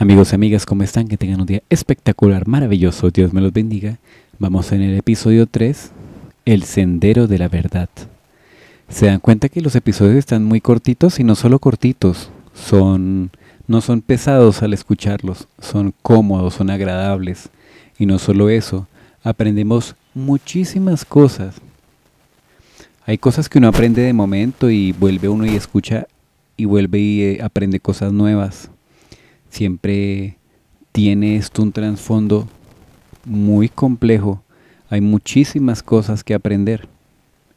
Amigos y amigas, ¿cómo están? Que tengan un día espectacular, maravilloso. Dios me los bendiga. Vamos en el episodio 3, El Sendero de la Verdad. Se dan cuenta que los episodios están muy cortitos y no solo cortitos, son no son pesados al escucharlos, son cómodos, son agradables. Y no solo eso, aprendemos muchísimas cosas. Hay cosas que uno aprende de momento y vuelve uno y escucha y vuelve y eh, aprende cosas nuevas siempre tiene esto un trasfondo muy complejo. Hay muchísimas cosas que aprender.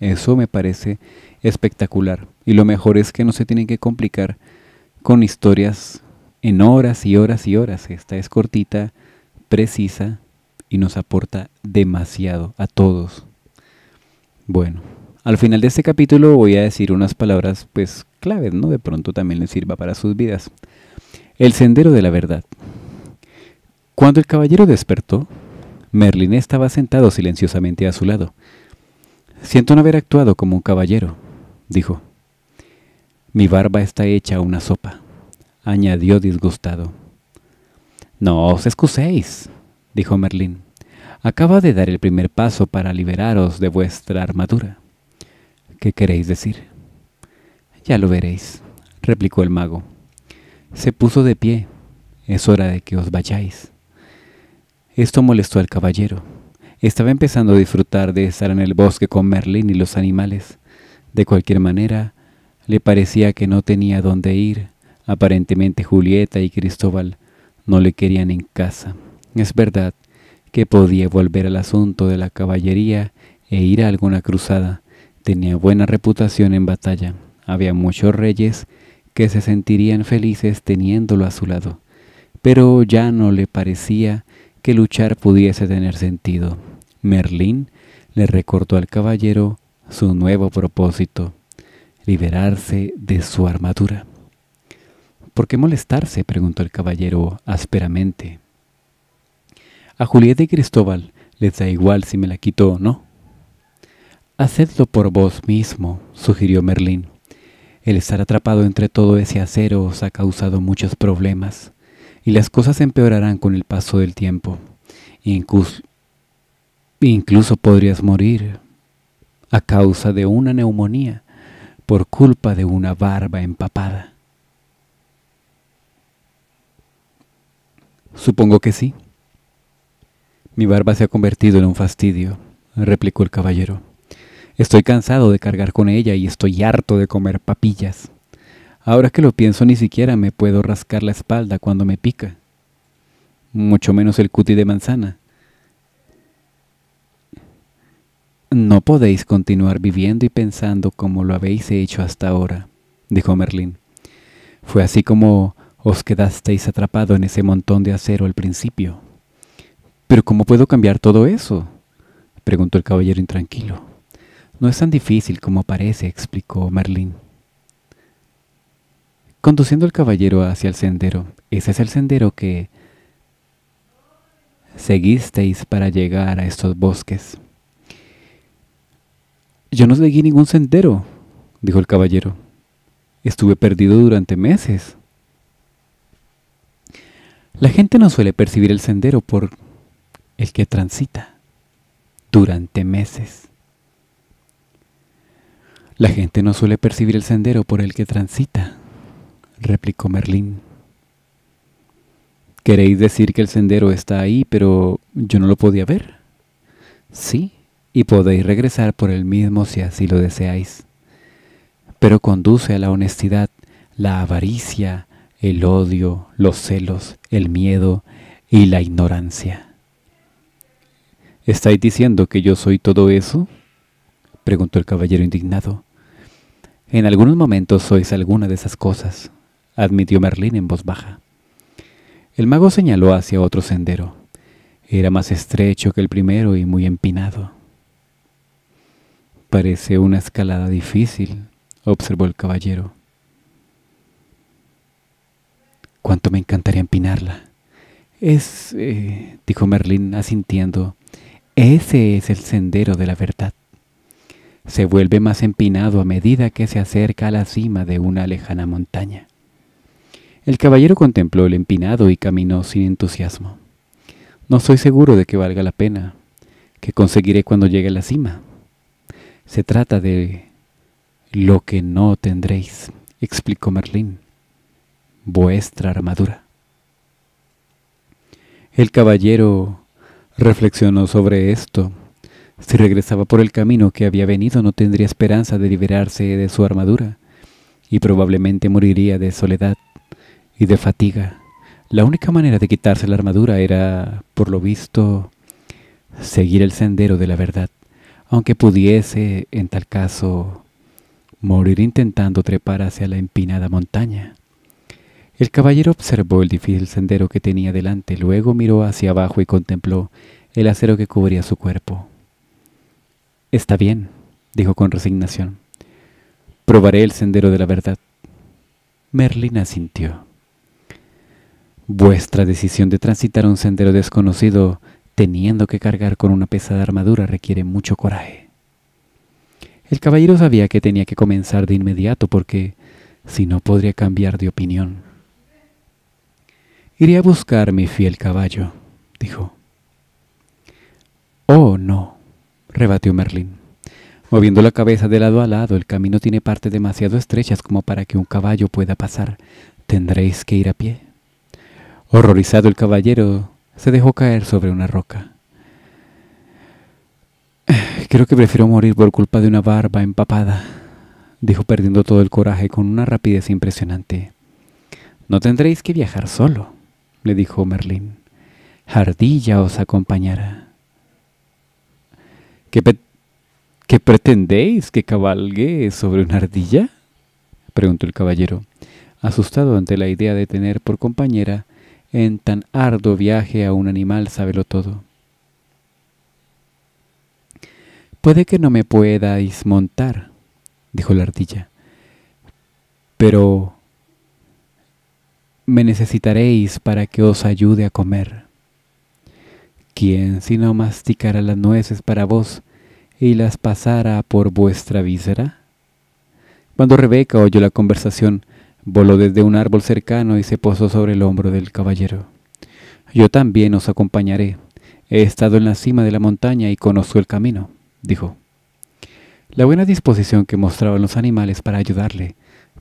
Eso me parece espectacular. Y lo mejor es que no se tienen que complicar con historias en horas y horas y horas. Esta es cortita, precisa y nos aporta demasiado a todos. Bueno, al final de este capítulo voy a decir unas palabras pues claves, ¿no? De pronto también les sirva para sus vidas. El sendero de la verdad. Cuando el caballero despertó, Merlín estaba sentado silenciosamente a su lado. Siento no haber actuado como un caballero, dijo. Mi barba está hecha una sopa, añadió disgustado. No os excuséis, dijo Merlín. Acaba de dar el primer paso para liberaros de vuestra armadura. ¿Qué queréis decir? Ya lo veréis, replicó el mago. Se puso de pie. Es hora de que os vayáis. Esto molestó al caballero. Estaba empezando a disfrutar de estar en el bosque con Merlín y los animales. De cualquier manera, le parecía que no tenía dónde ir. Aparentemente Julieta y Cristóbal no le querían en casa. Es verdad que podía volver al asunto de la caballería e ir a alguna cruzada. Tenía buena reputación en batalla. Había muchos reyes que se sentirían felices teniéndolo a su lado, pero ya no le parecía que luchar pudiese tener sentido. Merlín le recordó al caballero su nuevo propósito, liberarse de su armadura. ¿Por qué molestarse? preguntó el caballero ásperamente. A Julieta y Cristóbal les da igual si me la quito o no. Hacedlo por vos mismo, sugirió Merlín. El estar atrapado entre todo ese acero os ha causado muchos problemas y las cosas empeorarán con el paso del tiempo. Incluso, incluso podrías morir a causa de una neumonía por culpa de una barba empapada. Supongo que sí. Mi barba se ha convertido en un fastidio, replicó el caballero. Estoy cansado de cargar con ella y estoy harto de comer papillas. Ahora que lo pienso ni siquiera me puedo rascar la espalda cuando me pica. Mucho menos el cuti de manzana. No podéis continuar viviendo y pensando como lo habéis hecho hasta ahora, dijo Merlín. Fue así como os quedasteis atrapado en ese montón de acero al principio. Pero ¿cómo puedo cambiar todo eso? preguntó el caballero intranquilo. No es tan difícil como parece, explicó Merlín. Conduciendo al caballero hacia el sendero, ese es el sendero que seguisteis para llegar a estos bosques. Yo no seguí ningún sendero, dijo el caballero. Estuve perdido durante meses. La gente no suele percibir el sendero por el que transita durante meses. La gente no suele percibir el sendero por el que transita, replicó Merlín. ¿Queréis decir que el sendero está ahí, pero yo no lo podía ver? Sí, y podéis regresar por el mismo si así lo deseáis. Pero conduce a la honestidad, la avaricia, el odio, los celos, el miedo y la ignorancia. ¿Estáis diciendo que yo soy todo eso? preguntó el caballero indignado. En algunos momentos sois alguna de esas cosas, admitió Merlín en voz baja. El mago señaló hacia otro sendero. Era más estrecho que el primero y muy empinado. Parece una escalada difícil, observó el caballero. Cuánto me encantaría empinarla. Es, eh, dijo Merlín asintiendo, ese es el sendero de la verdad se vuelve más empinado a medida que se acerca a la cima de una lejana montaña. El caballero contempló el empinado y caminó sin entusiasmo. No soy seguro de que valga la pena, que conseguiré cuando llegue a la cima. Se trata de lo que no tendréis, explicó Merlín, vuestra armadura. El caballero reflexionó sobre esto si regresaba por el camino que había venido no tendría esperanza de liberarse de su armadura y probablemente moriría de soledad y de fatiga. La única manera de quitarse la armadura era, por lo visto, seguir el sendero de la verdad, aunque pudiese, en tal caso, morir intentando trepar hacia la empinada montaña. El caballero observó el difícil sendero que tenía delante, luego miró hacia abajo y contempló el acero que cubría su cuerpo. Está bien, dijo con resignación. Probaré el sendero de la verdad. Merlina asintió. Vuestra decisión de transitar un sendero desconocido teniendo que cargar con una pesada armadura requiere mucho coraje. El caballero sabía que tenía que comenzar de inmediato porque si no podría cambiar de opinión. Iré a buscar mi fiel caballo, dijo. Oh, no rebatió Merlín. Moviendo la cabeza de lado a lado, el camino tiene partes demasiado estrechas como para que un caballo pueda pasar. Tendréis que ir a pie. Horrorizado el caballero se dejó caer sobre una roca. Creo que prefiero morir por culpa de una barba empapada, dijo perdiendo todo el coraje con una rapidez impresionante. No tendréis que viajar solo, le dijo Merlín. Jardilla os acompañará. ¿Qué, pretendéis que cabalgue sobre una ardilla? preguntó el caballero, asustado ante la idea de tener por compañera en tan arduo viaje a un animal sábelo todo. Puede que no me puedáis montar, dijo la ardilla, pero me necesitaréis para que os ayude a comer. ¿Quién sino masticara las nueces para vos y las pasara por vuestra víscera? Cuando Rebeca oyó la conversación, voló desde un árbol cercano y se posó sobre el hombro del caballero. Yo también os acompañaré. He estado en la cima de la montaña y conozco el camino, dijo. La buena disposición que mostraban los animales para ayudarle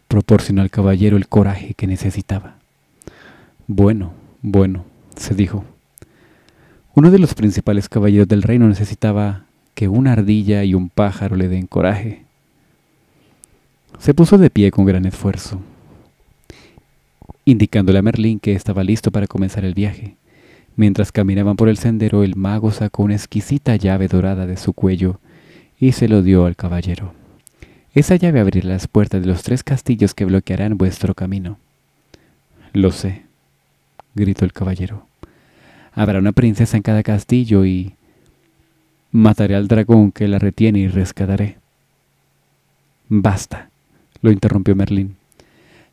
proporcionó al caballero el coraje que necesitaba. Bueno, bueno, se dijo. Uno de los principales caballeros del reino necesitaba que una ardilla y un pájaro le den coraje. Se puso de pie con gran esfuerzo, indicándole a Merlín que estaba listo para comenzar el viaje. Mientras caminaban por el sendero, el mago sacó una exquisita llave dorada de su cuello y se lo dio al caballero. Esa llave abrirá las puertas de los tres castillos que bloquearán vuestro camino. Lo sé, gritó el caballero. Habrá una princesa en cada castillo y mataré al dragón que la retiene y rescataré. Basta, lo interrumpió Merlín.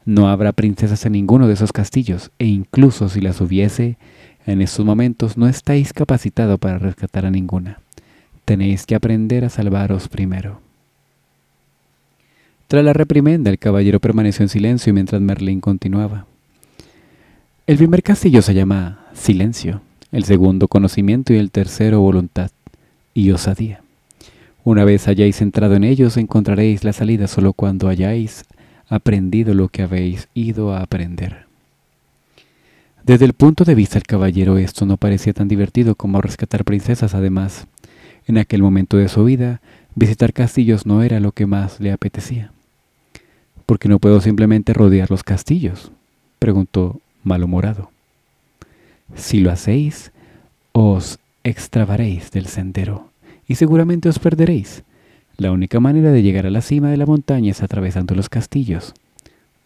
No habrá princesas en ninguno de esos castillos, e incluso si las hubiese, en estos momentos no estáis capacitado para rescatar a ninguna. Tenéis que aprender a salvaros primero. Tras la reprimenda, el caballero permaneció en silencio mientras Merlín continuaba. El primer castillo se llama Silencio el segundo conocimiento y el tercero voluntad y osadía. Una vez hayáis entrado en ellos encontraréis la salida solo cuando hayáis aprendido lo que habéis ido a aprender. Desde el punto de vista del caballero esto no parecía tan divertido como rescatar princesas además. En aquel momento de su vida, visitar castillos no era lo que más le apetecía. ¿Por qué no puedo simplemente rodear los castillos? preguntó malhumorado. Si lo hacéis, os extravaréis del sendero y seguramente os perderéis. La única manera de llegar a la cima de la montaña es atravesando los castillos,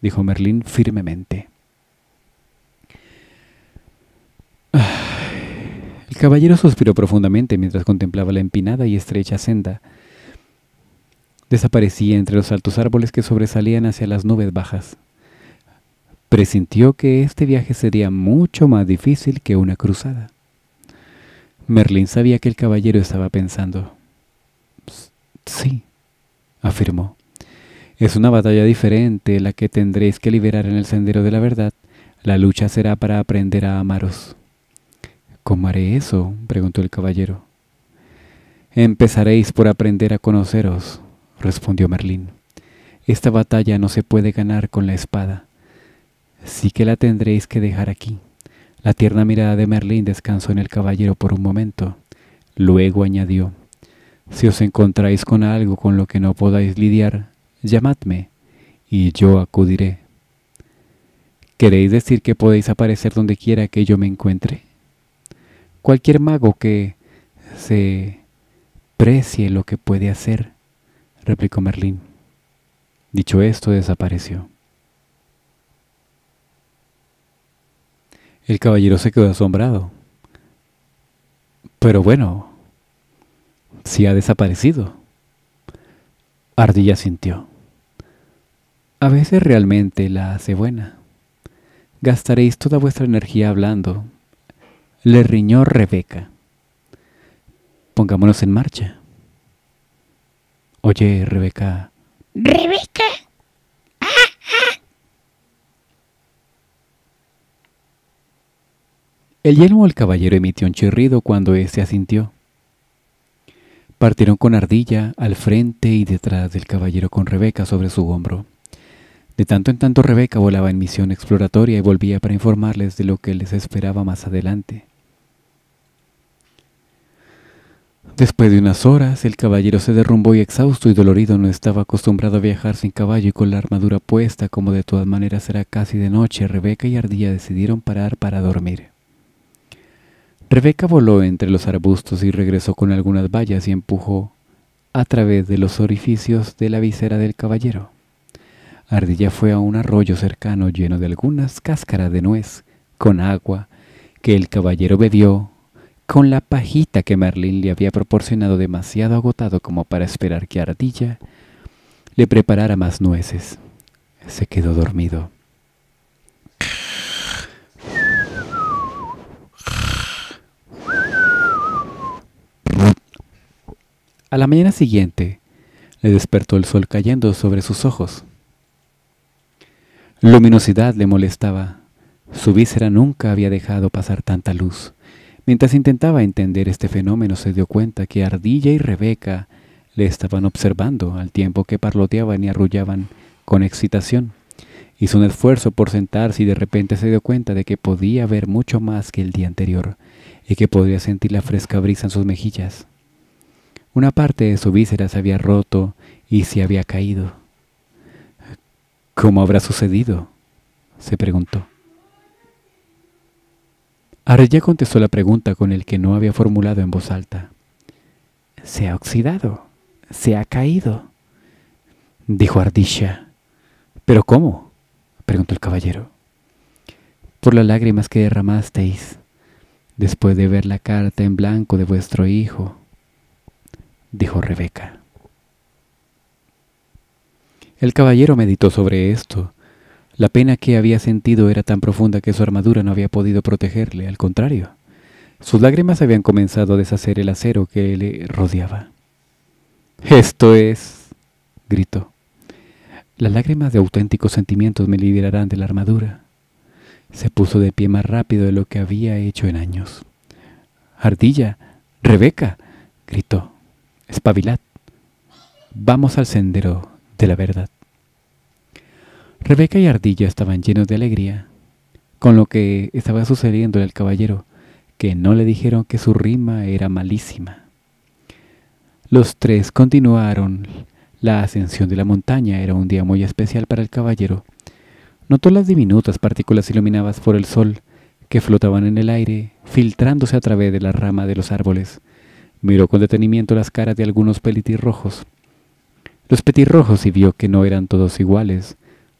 dijo Merlín firmemente. El caballero suspiró profundamente mientras contemplaba la empinada y estrecha senda. Desaparecía entre los altos árboles que sobresalían hacia las nubes bajas presintió que este viaje sería mucho más difícil que una cruzada. Merlín sabía que el caballero estaba pensando. Sí, afirmó. Es una batalla diferente la que tendréis que liberar en el sendero de la verdad. La lucha será para aprender a amaros. ¿Cómo haré eso? preguntó el caballero. Empezaréis por aprender a conoceros, respondió Merlín. Esta batalla no se puede ganar con la espada sí que la tendréis que dejar aquí. La tierna mirada de Merlín descansó en el caballero por un momento. Luego añadió, si os encontráis con algo con lo que no podáis lidiar, llamadme y yo acudiré. ¿Queréis decir que podéis aparecer donde quiera que yo me encuentre? Cualquier mago que se precie lo que puede hacer, replicó Merlín. Dicho esto, desapareció. El caballero se quedó asombrado. Pero bueno, si ha desaparecido. Ardilla sintió. A veces realmente la hace buena. Gastaréis toda vuestra energía hablando. Le riñó Rebeca. Pongámonos en marcha. Oye, Rebeca. Rebeca. El yelmo al caballero emitió un chirrido cuando éste asintió. Partieron con ardilla al frente y detrás del caballero con Rebeca sobre su hombro. De tanto en tanto Rebeca volaba en misión exploratoria y volvía para informarles de lo que les esperaba más adelante. Después de unas horas, el caballero se derrumbó y exhausto y dolorido no estaba acostumbrado a viajar sin caballo y con la armadura puesta, como de todas maneras era casi de noche, Rebeca y Ardilla decidieron parar para dormir. Rebeca voló entre los arbustos y regresó con algunas vallas y empujó a través de los orificios de la visera del caballero. Ardilla fue a un arroyo cercano lleno de algunas cáscaras de nuez con agua que el caballero bebió con la pajita que Merlín le había proporcionado demasiado agotado como para esperar que Ardilla le preparara más nueces. Se quedó dormido. A la mañana siguiente, le despertó el sol cayendo sobre sus ojos. Luminosidad le molestaba. Su víscera nunca había dejado pasar tanta luz. Mientras intentaba entender este fenómeno, se dio cuenta que Ardilla y Rebeca le estaban observando al tiempo que parloteaban y arrullaban con excitación. Hizo un esfuerzo por sentarse y de repente se dio cuenta de que podía ver mucho más que el día anterior y que podía sentir la fresca brisa en sus mejillas. Una parte de su víscera se había roto y se había caído. ¿Cómo habrá sucedido? se preguntó. Arella contestó la pregunta con el que no había formulado en voz alta. Se ha oxidado, se ha caído, dijo Ardisha. ¿Pero cómo? preguntó el caballero. Por las lágrimas que derramasteis, después de ver la carta en blanco de vuestro hijo, dijo Rebeca. El caballero meditó sobre esto. La pena que había sentido era tan profunda que su armadura no había podido protegerle, al contrario. Sus lágrimas habían comenzado a deshacer el acero que le rodeaba. Esto es, gritó. Las lágrimas de auténticos sentimientos me liberarán de la armadura. Se puso de pie más rápido de lo que había hecho en años. Ardilla, Rebeca, gritó. Espabilad, vamos al sendero de la verdad. Rebeca y Ardilla estaban llenos de alegría con lo que estaba sucediendo el caballero, que no le dijeron que su rima era malísima. Los tres continuaron. La ascensión de la montaña era un día muy especial para el caballero. Notó las diminutas partículas iluminadas por el sol que flotaban en el aire, filtrándose a través de la rama de los árboles. Miró con detenimiento las caras de algunos pelitirrojos. Los petirrojos y vio que no eran todos iguales.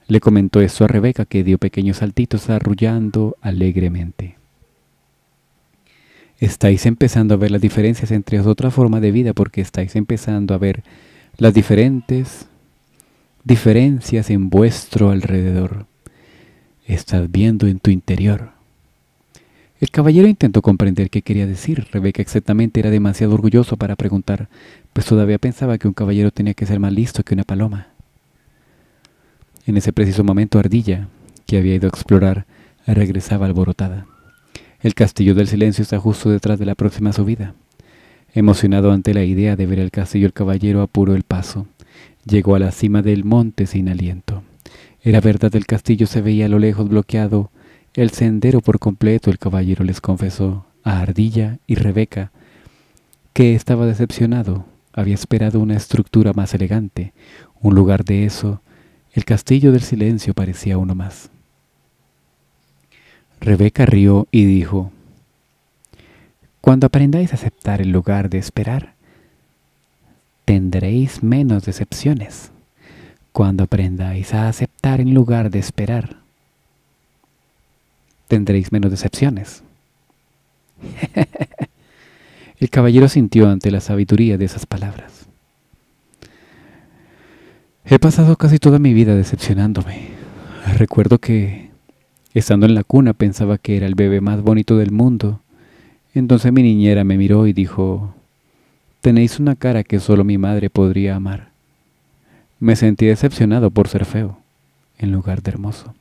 Le comentó esto a Rebeca, que dio pequeños saltitos arrullando alegremente. Estáis empezando a ver las diferencias entre otra forma de vida porque estáis empezando a ver las diferentes diferencias en vuestro alrededor. Estás viendo en tu interior el caballero intentó comprender qué quería decir. Rebeca exactamente era demasiado orgulloso para preguntar, pues todavía pensaba que un caballero tenía que ser más listo que una paloma. En ese preciso momento Ardilla, que había ido a explorar, regresaba alborotada. El castillo del silencio está justo detrás de la próxima subida. Emocionado ante la idea de ver el castillo, el caballero apuró el paso. Llegó a la cima del monte sin aliento. Era verdad, el castillo se veía a lo lejos bloqueado el sendero por completo, el caballero les confesó a Ardilla y Rebeca que estaba decepcionado, había esperado una estructura más elegante. Un lugar de eso, el castillo del silencio parecía uno más. Rebeca rió y dijo, Cuando aprendáis a aceptar el lugar de esperar, tendréis menos decepciones. Cuando aprendáis a aceptar en lugar de esperar, tendréis menos decepciones. El caballero sintió ante la sabiduría de esas palabras. He pasado casi toda mi vida decepcionándome. Recuerdo que, estando en la cuna, pensaba que era el bebé más bonito del mundo. Entonces mi niñera me miró y dijo, Tenéis una cara que solo mi madre podría amar. Me sentí decepcionado por ser feo, en lugar de hermoso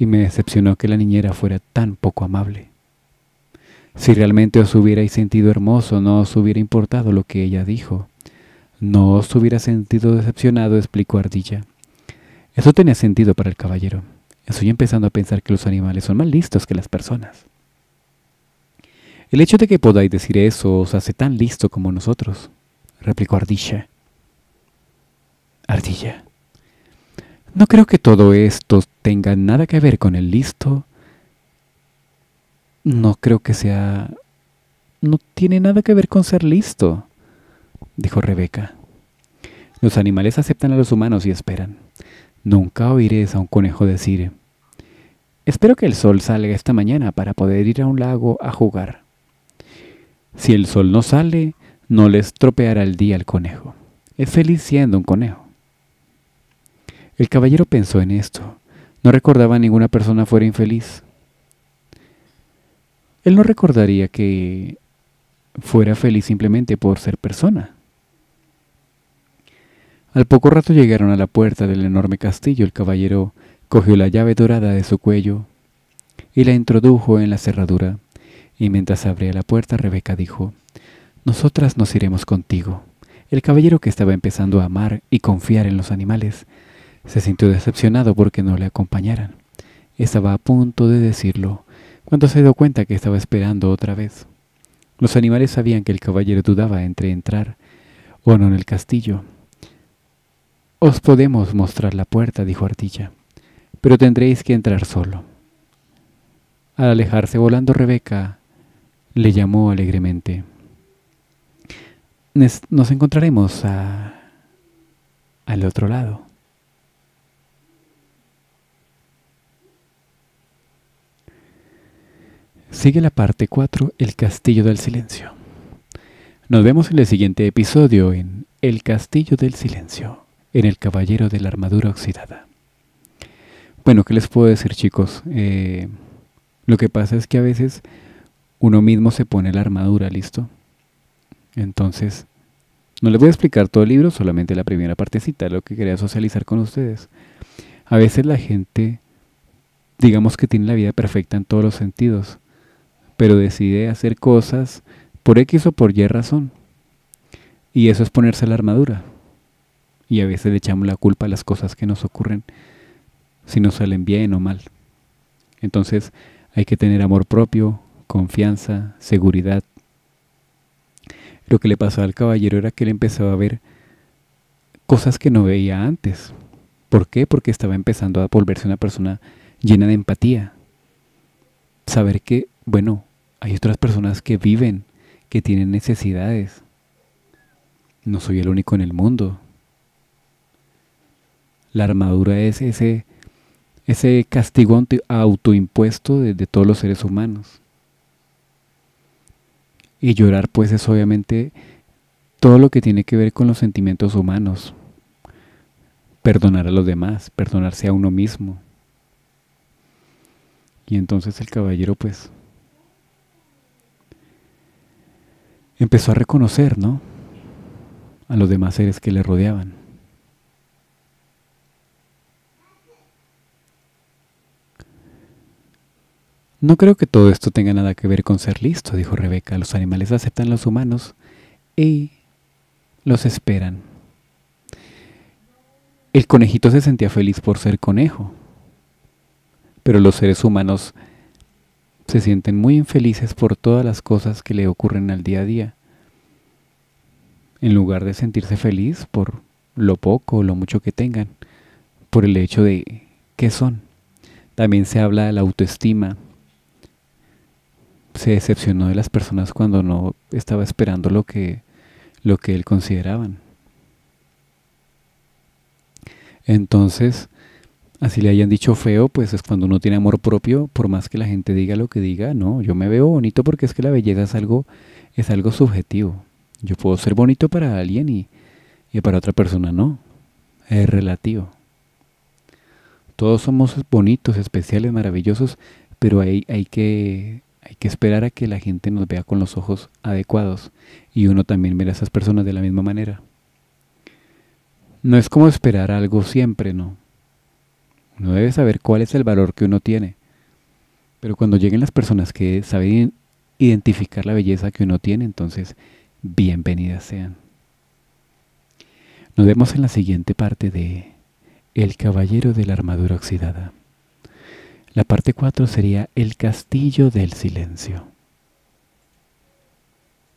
y me decepcionó que la niñera fuera tan poco amable. Si realmente os hubierais sentido hermoso, no os hubiera importado lo que ella dijo. No os hubiera sentido decepcionado, explicó Ardilla. Eso tenía sentido para el caballero. Estoy empezando a pensar que los animales son más listos que las personas. El hecho de que podáis decir eso os hace tan listo como nosotros, replicó Ardilla. Ardilla. No creo que todo esto tenga nada que ver con el listo. No creo que sea... No tiene nada que ver con ser listo, dijo Rebeca. Los animales aceptan a los humanos y esperan. Nunca oiréis a un conejo decir, espero que el sol salga esta mañana para poder ir a un lago a jugar. Si el sol no sale, no les estropeará el día al conejo. Es feliz siendo un conejo. El caballero pensó en esto. No recordaba a ninguna persona fuera infeliz. Él no recordaría que fuera feliz simplemente por ser persona. Al poco rato llegaron a la puerta del enorme castillo. El caballero cogió la llave dorada de su cuello y la introdujo en la cerradura. Y mientras abría la puerta, Rebeca dijo, Nosotras nos iremos contigo. El caballero que estaba empezando a amar y confiar en los animales se sintió decepcionado porque no le acompañaran. Estaba a punto de decirlo, cuando se dio cuenta que estaba esperando otra vez. Los animales sabían que el caballero dudaba entre entrar o no en el castillo. Os podemos mostrar la puerta, dijo Artilla, pero tendréis que entrar solo. Al alejarse volando, Rebeca le llamó alegremente. Nos encontraremos al otro lado. Sigue la parte 4, El Castillo del Silencio. Nos vemos en el siguiente episodio en El Castillo del Silencio, en El Caballero de la Armadura Oxidada. Bueno, ¿qué les puedo decir chicos? Eh, lo que pasa es que a veces uno mismo se pone la armadura, ¿listo? Entonces, no les voy a explicar todo el libro, solamente la primera partecita, lo que quería socializar con ustedes. A veces la gente, digamos que tiene la vida perfecta en todos los sentidos pero decide hacer cosas por X o por Y razón. Y eso es ponerse la armadura. Y a veces le echamos la culpa a las cosas que nos ocurren, si nos salen bien o mal. Entonces hay que tener amor propio, confianza, seguridad. Lo que le pasó al caballero era que él empezaba a ver cosas que no veía antes. ¿Por qué? Porque estaba empezando a volverse una persona llena de empatía. Saber que, bueno, hay otras personas que viven, que tienen necesidades. No soy el único en el mundo. La armadura es ese, ese castigo autoimpuesto de, de todos los seres humanos. Y llorar pues es obviamente todo lo que tiene que ver con los sentimientos humanos. Perdonar a los demás, perdonarse a uno mismo. Y entonces el caballero pues empezó a reconocer, ¿no? A los demás seres que le rodeaban. No creo que todo esto tenga nada que ver con ser listo, dijo Rebeca. Los animales aceptan a los humanos y los esperan. El conejito se sentía feliz por ser conejo, pero los seres humanos se sienten muy infelices por todas las cosas que le ocurren al día a día. En lugar de sentirse feliz por lo poco o lo mucho que tengan, por el hecho de que son. También se habla de la autoestima. Se decepcionó de las personas cuando no estaba esperando lo que, lo que él consideraban. Entonces, Así le hayan dicho feo, pues es cuando uno tiene amor propio, por más que la gente diga lo que diga, no, yo me veo bonito porque es que la belleza es algo, es algo subjetivo. Yo puedo ser bonito para alguien y, para otra persona no. Es relativo. Todos somos bonitos, especiales, maravillosos, pero hay, que, hay que esperar a que la gente nos vea con los ojos adecuados y uno también mira a esas personas de la misma manera. No es como esperar algo siempre, ¿no? No debe saber cuál es el valor que uno tiene. Pero cuando lleguen las personas que saben identificar la belleza que uno tiene, entonces bienvenidas sean. Nos vemos en la siguiente parte de El Caballero de la Armadura Oxidada. La parte 4 sería El Castillo del Silencio.